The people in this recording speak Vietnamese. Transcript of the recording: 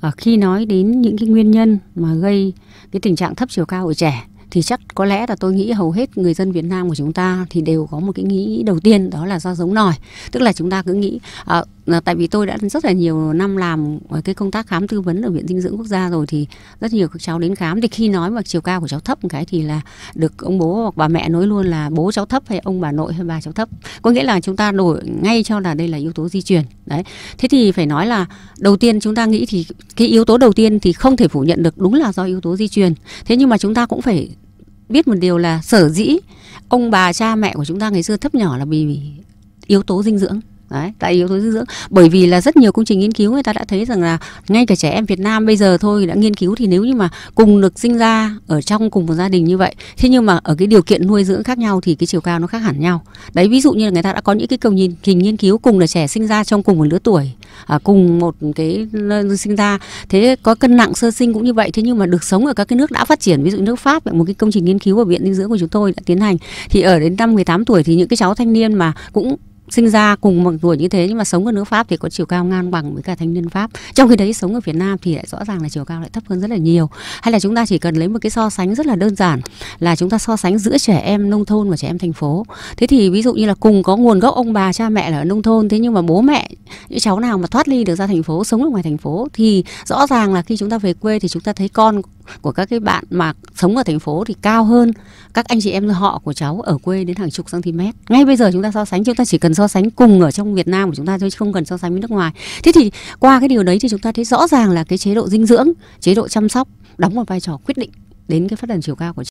à, khi nói đến những cái nguyên nhân mà gây cái tình trạng thấp chiều cao ở trẻ thì chắc có lẽ là tôi nghĩ hầu hết người dân Việt Nam của chúng ta thì đều có một cái nghĩ đầu tiên đó là do giống nòi tức là chúng ta cứ nghĩ à, là ờ, tại vì tôi đã rất là nhiều năm làm cái công tác khám tư vấn ở viện dinh dưỡng quốc gia rồi thì rất nhiều các cháu đến khám thì khi nói mà chiều cao của cháu thấp một cái thì là được ông bố hoặc bà mẹ nói luôn là bố cháu thấp hay ông bà nội hay bà cháu thấp có nghĩa là chúng ta đổi ngay cho là đây là yếu tố di truyền đấy thế thì phải nói là đầu tiên chúng ta nghĩ thì cái yếu tố đầu tiên thì không thể phủ nhận được đúng là do yếu tố di truyền thế nhưng mà chúng ta cũng phải biết một điều là sở dĩ ông bà cha mẹ của chúng ta ngày xưa thấp nhỏ là vì yếu tố dinh dưỡng đấy tại yếu tố dinh dưỡng bởi vì là rất nhiều công trình nghiên cứu người ta đã thấy rằng là ngay cả trẻ em Việt Nam bây giờ thôi đã nghiên cứu thì nếu như mà cùng được sinh ra ở trong cùng một gia đình như vậy thế nhưng mà ở cái điều kiện nuôi dưỡng khác nhau thì cái chiều cao nó khác hẳn nhau đấy ví dụ như là người ta đã có những cái công nhìn hình nghiên cứu cùng là trẻ sinh ra trong cùng một lứa tuổi à, cùng một cái sinh ra thế có cân nặng sơ sinh cũng như vậy thế nhưng mà được sống ở các cái nước đã phát triển ví dụ nước Pháp một cái công trình nghiên cứu ở viện dinh dưỡng của chúng tôi đã tiến hành thì ở đến năm 18 tuổi thì những cái cháu thanh niên mà cũng sinh ra cùng một tuổi như thế nhưng mà sống ở nước Pháp thì có chiều cao ngang bằng với cả thanh niên Pháp. Trong khi đấy sống ở Việt Nam thì lại rõ ràng là chiều cao lại thấp hơn rất là nhiều. Hay là chúng ta chỉ cần lấy một cái so sánh rất là đơn giản là chúng ta so sánh giữa trẻ em nông thôn và trẻ em thành phố. Thế thì ví dụ như là cùng có nguồn gốc ông bà cha mẹ là ở nông thôn thế nhưng mà bố mẹ những cháu nào mà thoát ly được ra thành phố sống ở ngoài thành phố thì rõ ràng là khi chúng ta về quê thì chúng ta thấy con của các cái bạn mà sống ở thành phố thì cao hơn các anh chị em họ của cháu ở quê đến hàng chục cm ngay bây giờ chúng ta so sánh chúng ta chỉ cần so sánh cùng ở trong Việt Nam của chúng ta thôi không cần so sánh với nước ngoài thế thì qua cái điều đấy thì chúng ta thấy rõ ràng là cái chế độ dinh dưỡng chế độ chăm sóc đóng một vai trò quyết định đến cái phát triển chiều cao của